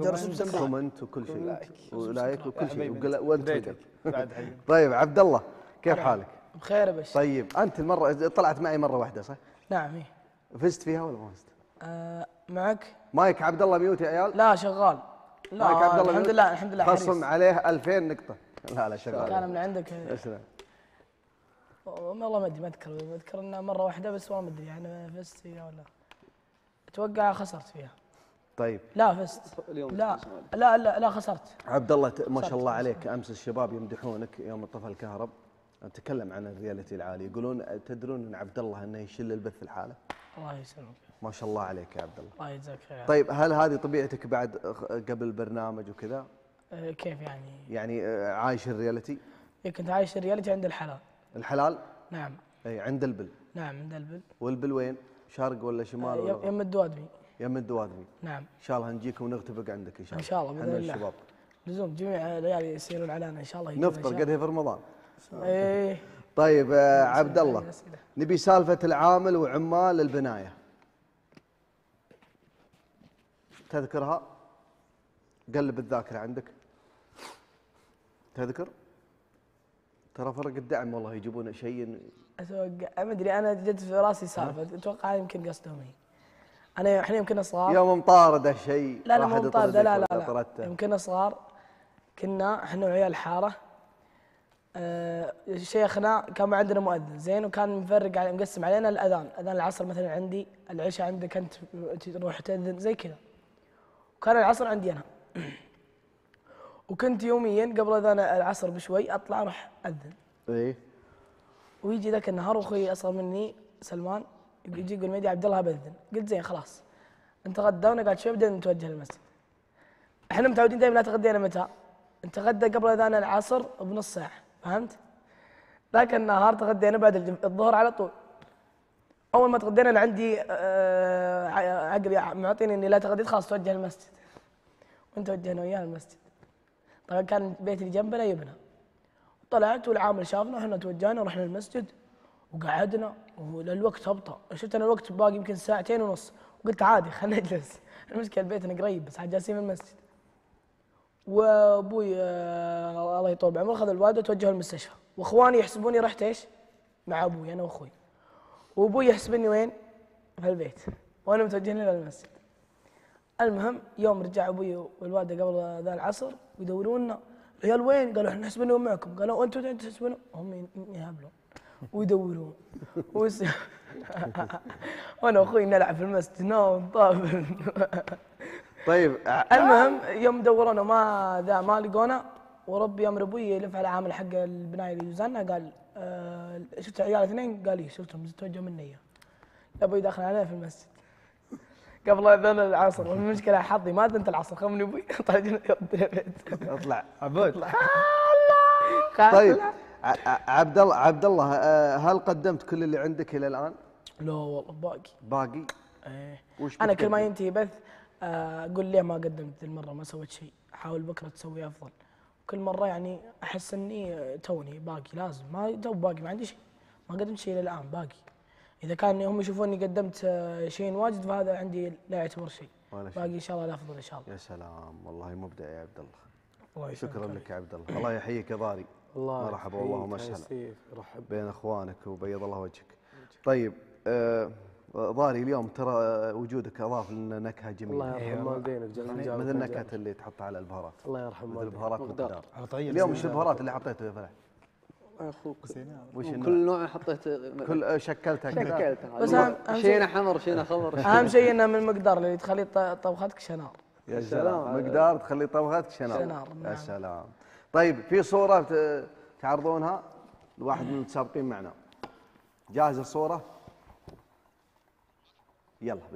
جرس كومنت وكل شيء لايك ولايك وكل شيء وانت طيب عبد الله كيف نعم. حالك؟ بخير يا طيب انت المره طلعت معي مره واحده صح؟ نعم ايه فزت فيها ولا ما فزت؟ آه، معك مايك عبد الله ميوت يا عيال لا شغال لا مايك عبد الله الحمد لله الحمد لله خصم عليه 2000 نقطه لا لا شغال كان من عندك اسلم والله ما ادري ما اذكر اذكر انها مره واحده بس والله ما ادري يعني فزت فيها ولا اتوقع خسرت فيها طيب لا فزت اليوم لا لا لا, لا خسرت عبد الله ما شاء الله عليك امس الشباب يمدحونك يوم طفى الكهرب نتكلم عن الرياليتي العالي يقولون تدرون ان عبد الله انه يشل البث الحالة الله يسلمك ما شاء الله عليك يا عبد الله الله يجزاك خير طيب هل هذه طبيعتك بعد قبل البرنامج وكذا؟ أه، كيف يعني؟ يعني أه، عايش الرياليتي؟ إيه، كنت عايش الرياليتي عند الحلال الحلال؟ نعم اي عند البل نعم عند البل والبل وين؟ شرق ولا شمال؟ أه، يم الدوادمي يا من نعم ان شاء الله نجيك ونغتفق عندك ان شاء الله ان شاء الله باذن الله الشباب لزوم جميع الليالي يسيرون علينا ان شاء الله نفطر قد في رمضان ايه طيب آه، عبد الله نبي سالفه العامل وعمال البنايه تذكرها قلب الذاكره عندك تذكر ترى فرق الدعم والله يجيبون شيء اتوقع ما ادري انا جت في راسي سالفه اتوقع يمكن قصدهم هي انا احنا يمكن صغار يوم مطارده شيء لا لا مو مطارده لا لا لا, لا. يمكن صغار كنا احنا وعيال حاره أه شيخنا كان عندنا مؤذن زين وكان مفرق علي مقسم علينا الاذان اذان العصر مثلا عندي العشاء عندك انت تروح تاذن زي كذا وكان العصر عندي انا وكنت يوميا قبل اذان العصر بشوي اطلع اروح اذن ايه ويجي ذاك النهار واخوي اصغر مني سلمان يجي يقول ميدي عبد الله بأذن قلت زين خلاص نتغدى وانا قاعد شوي بعدين نتوجه للمسجد احنا متعودين دائما لا تغدينا متى نتغدى قبل اذان العصر بنص ساعه فهمت ذاك النهار تغدينا بعد الظهر على طول اول ما تغدينا انا عندي آه، عقلي معطيني اني لا تغديت خلاص توجه للمسجد وانت توجهنا وياه المسجد طبعا كان بيتي اللي جنبنا يبنى طلعت والعامل شافنا احنا توجهنا ورحنا المسجد وقعدنا وللوقت هبطة شفت انا الوقت باقي يمكن ساعتين ونص وقلت عادي خلينا نجلس المشكله البيت انا قريب بس عاد جالسين من المسجد وابوي آه الله يطول بعمره اخذ الوالده وتوجه المستشفى واخواني يحسبوني رحت ايش؟ مع ابوي انا واخوي وابوي يحسبني وين؟ في البيت وانا متوجهين للمسجد المهم يوم رجع ابوي والوالده قبل ذا العصر ويدوروننا عيال وين؟ قالوا احنا نحسبنهم معكم قالوا انتم تحسبونهم هم يهبلون ويدوروا وس... وانا واخوي نلعب في المستنى ونطابل طيب المهم يوم دورونا ما ذا ما لقونا وربي امر ابوي يلف على عامل حق البنايه اللي جوزنا قال آه شفت عيال اثنين قال لي إيه، شفتهم توجهوا مني ابوي داخل علينا في المسجد قبل اذان العصر والمشكله حظي ما اذنت العصر خمني ابوي طيب، اطلع عبود طيب عبد الله عبد الله آه، هل قدمت كل اللي عندك الى الان؟ لا والله باقي باقي؟ ايه وش انا كل ما ينتهي بث آه، اقول ليه ما قدمت المره ما سويت شيء احاول بكره تسوي افضل كل مره يعني احس اني توني باقي لازم ما تو باقي ما عندي شيء ما قدمت شيء الى الان باقي اذا كان هم يشوفوني قدمت آه، شيء واجد فهذا عندي لا يعتبر شيء باقي ان شاء الله الافضل ان شاء الله يا سلام والله مبدع يا عبد الله الله شكرا لك يا عبد الله الله يحييك يا ضاري الله مرحبا الله وسهلا بين اخوانك وبيض الله وجهك طيب آه ضاري اليوم ترى وجودك اضاف لنا نكهه جميله الله يرحم أيوة. والدينك جل مثل النكهات اللي تحطها على البهارات الله يرحم والدينك البهارات مقدار طيب اليوم وش البهارات اللي حطيتها يا فلاح؟ اخوك وش كل نوع حطيت كل شكلتها شكلتها بس اهم شينا حمر شينا خضر اهم شيء انه من المقدار اللي تخلي طبختك شنار يا سلام مقدار تخلي طبختك شنار شنار يا نعم. سلام طيب في صوره تعرضونها لواحد من المتسابقين معنا جاهزه الصوره يلا